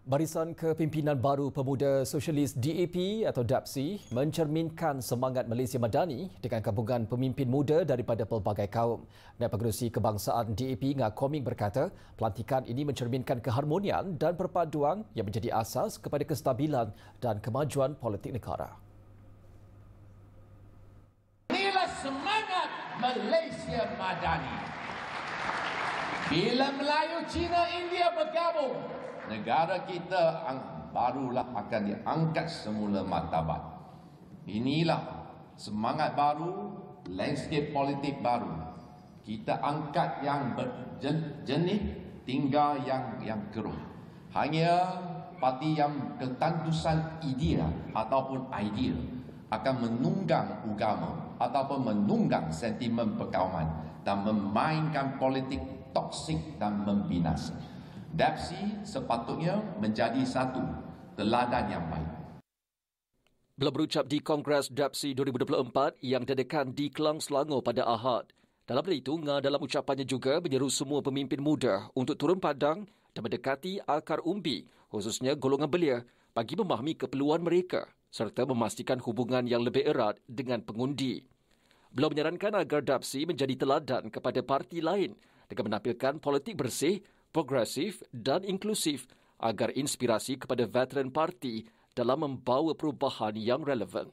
Barisan kepimpinan baru pemuda sosialis DAP atau DAPSI mencerminkan semangat Malaysia Madani dengan gabungan pemimpin muda daripada pelbagai kaum. Dan Pengerusi Kebangsaan DAP Nga Koming berkata, pelantikan ini mencerminkan keharmonian dan perpaduan yang menjadi asas kepada kestabilan dan kemajuan politik negara. Inilah semangat Malaysia Madani. Bila Melayu, Cina, India bergabung, negara kita barulah akan diangkat semula matabat. Inilah semangat baru, landscape politik baru. Kita angkat yang berjenis tinggal yang yang keruh. Hanya parti yang ketantusan idea ataupun ideal akan menunggang agama ataupun menunggang sentimen perkauman dan memainkan politik toksik dan membinasakan. Dapsi sepatutnya menjadi satu teladan yang baik. Belum berucap di Kongres Dapsi 2024 yang dedekan di Kelang Selangor pada Ahad. Dalam hal itu, Nga dalam ucapannya juga menyeru semua pemimpin muda untuk turun padang dan mendekati akar umbi, khususnya golongan belia, bagi memahami keperluan mereka serta memastikan hubungan yang lebih erat dengan pengundi. Beliau menyarankan agar DAPSI menjadi teladan kepada parti lain dengan menampilkan politik bersih progresif dan inklusif agar inspirasi kepada veteran parti dalam membawa perubahan yang relevan.